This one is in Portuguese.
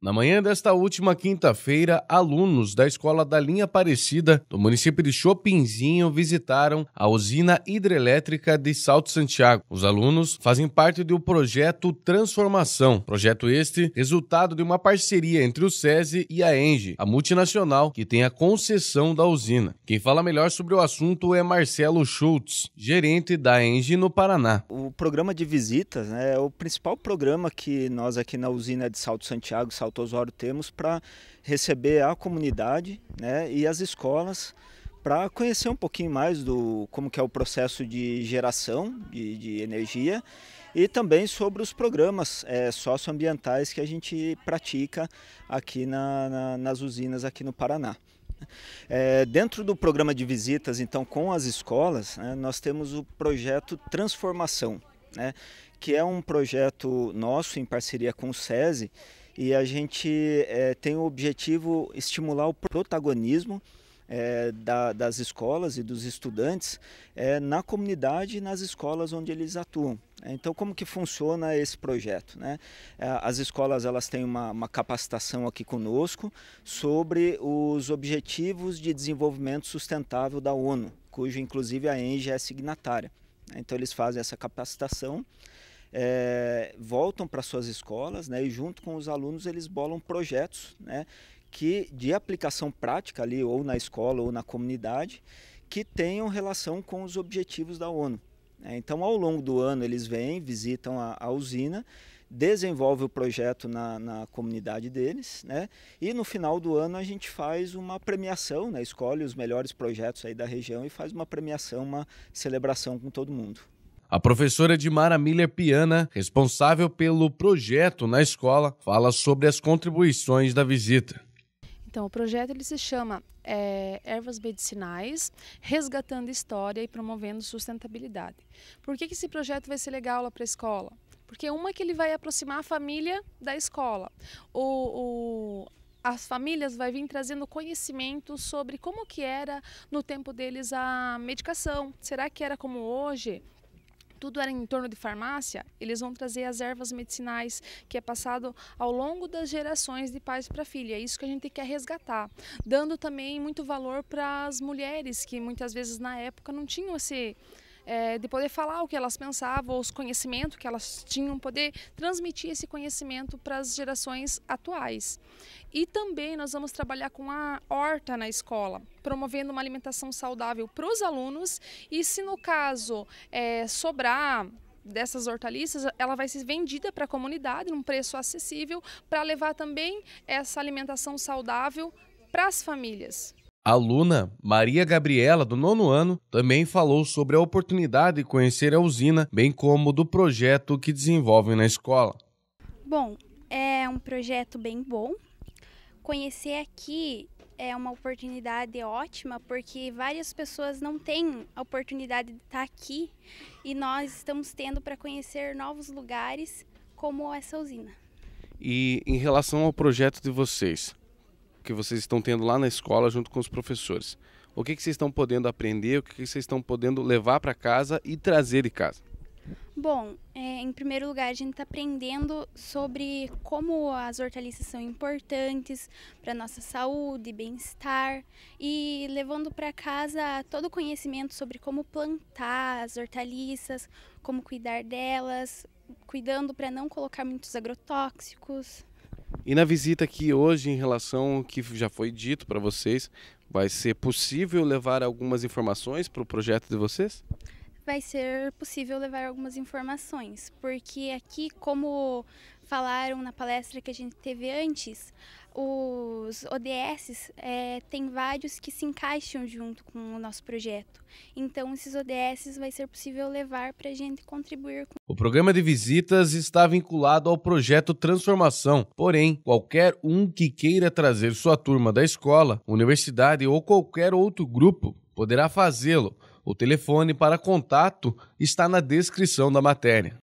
Na manhã desta última quinta-feira, alunos da Escola da Linha Aparecida, do município de Chopinzinho, visitaram a usina hidrelétrica de Salto Santiago. Os alunos fazem parte do projeto Transformação, projeto este resultado de uma parceria entre o SESI e a ENGE, a multinacional que tem a concessão da usina. Quem fala melhor sobre o assunto é Marcelo Schultz, gerente da ENGE no Paraná. O programa de visitas né, é o principal programa que nós aqui na usina de Salto Santiago, Salto Alto Osório temos para receber a comunidade né, e as escolas para conhecer um pouquinho mais do como que é o processo de geração de, de energia e também sobre os programas é, socioambientais que a gente pratica aqui na, na, nas usinas aqui no Paraná. É, dentro do programa de visitas, então, com as escolas, né, nós temos o projeto Transformação, né, que é um projeto nosso em parceria com o SESI, e a gente é, tem o objetivo estimular o protagonismo é, da, das escolas e dos estudantes é, na comunidade e nas escolas onde eles atuam. É, então, como que funciona esse projeto? Né? É, as escolas elas têm uma, uma, capacitação aqui conosco sobre os Objetivos de Desenvolvimento Sustentável da ONU, cujo inclusive a ENGE é signatária. Então, eles fazem essa capacitação é, voltam para suas escolas né, e junto com os alunos eles bolam projetos né, que de aplicação prática ali ou na escola ou na comunidade que tenham relação com os objetivos da ONU. Né. Então ao longo do ano eles vêm, visitam a, a usina, desenvolve o projeto na, na comunidade deles né, e no final do ano a gente faz uma premiação, né, escolhe os melhores projetos aí da região e faz uma premiação, uma celebração com todo mundo. A professora Mara Miller Piana, responsável pelo projeto na escola, fala sobre as contribuições da visita. Então, o projeto ele se chama é, Ervas Medicinais, Resgatando História e Promovendo Sustentabilidade. Por que, que esse projeto vai ser legal lá para a escola? Porque uma é que ele vai aproximar a família da escola. o, o as famílias vai vir trazendo conhecimento sobre como que era no tempo deles a medicação. Será que era como hoje? tudo era em torno de farmácia, eles vão trazer as ervas medicinais que é passado ao longo das gerações de pais para filha. É isso que a gente quer resgatar, dando também muito valor para as mulheres que muitas vezes na época não tinham esse assim, é, de poder falar o que elas pensavam, os conhecimentos que elas tinham, poder transmitir esse conhecimento para as gerações atuais. E também nós vamos trabalhar com a horta na escola, promovendo uma alimentação saudável para os alunos e se no caso é, sobrar dessas hortaliças, ela vai ser vendida para a comunidade num preço acessível para levar também essa alimentação saudável para as famílias. A aluna Maria Gabriela, do nono ano, também falou sobre a oportunidade de conhecer a usina, bem como do projeto que desenvolvem na escola. Bom, é um projeto bem bom. Conhecer aqui é uma oportunidade ótima, porque várias pessoas não têm a oportunidade de estar aqui e nós estamos tendo para conhecer novos lugares como essa usina. E em relação ao projeto de vocês, que vocês estão tendo lá na escola junto com os professores. O que, que vocês estão podendo aprender, o que, que vocês estão podendo levar para casa e trazer de casa? Bom, é, em primeiro lugar, a gente está aprendendo sobre como as hortaliças são importantes para nossa saúde, bem-estar e levando para casa todo o conhecimento sobre como plantar as hortaliças, como cuidar delas, cuidando para não colocar muitos agrotóxicos. E na visita aqui hoje, em relação ao que já foi dito para vocês, vai ser possível levar algumas informações para o projeto de vocês? Vai ser possível levar algumas informações, porque aqui, como falaram na palestra que a gente teve antes, os ODSs é, tem vários que se encaixam junto com o nosso projeto. Então, esses ODSs vai ser possível levar para a gente contribuir com. O programa de visitas está vinculado ao projeto Transformação. Porém, qualquer um que queira trazer sua turma da escola, universidade ou qualquer outro grupo poderá fazê-lo. O telefone para contato está na descrição da matéria.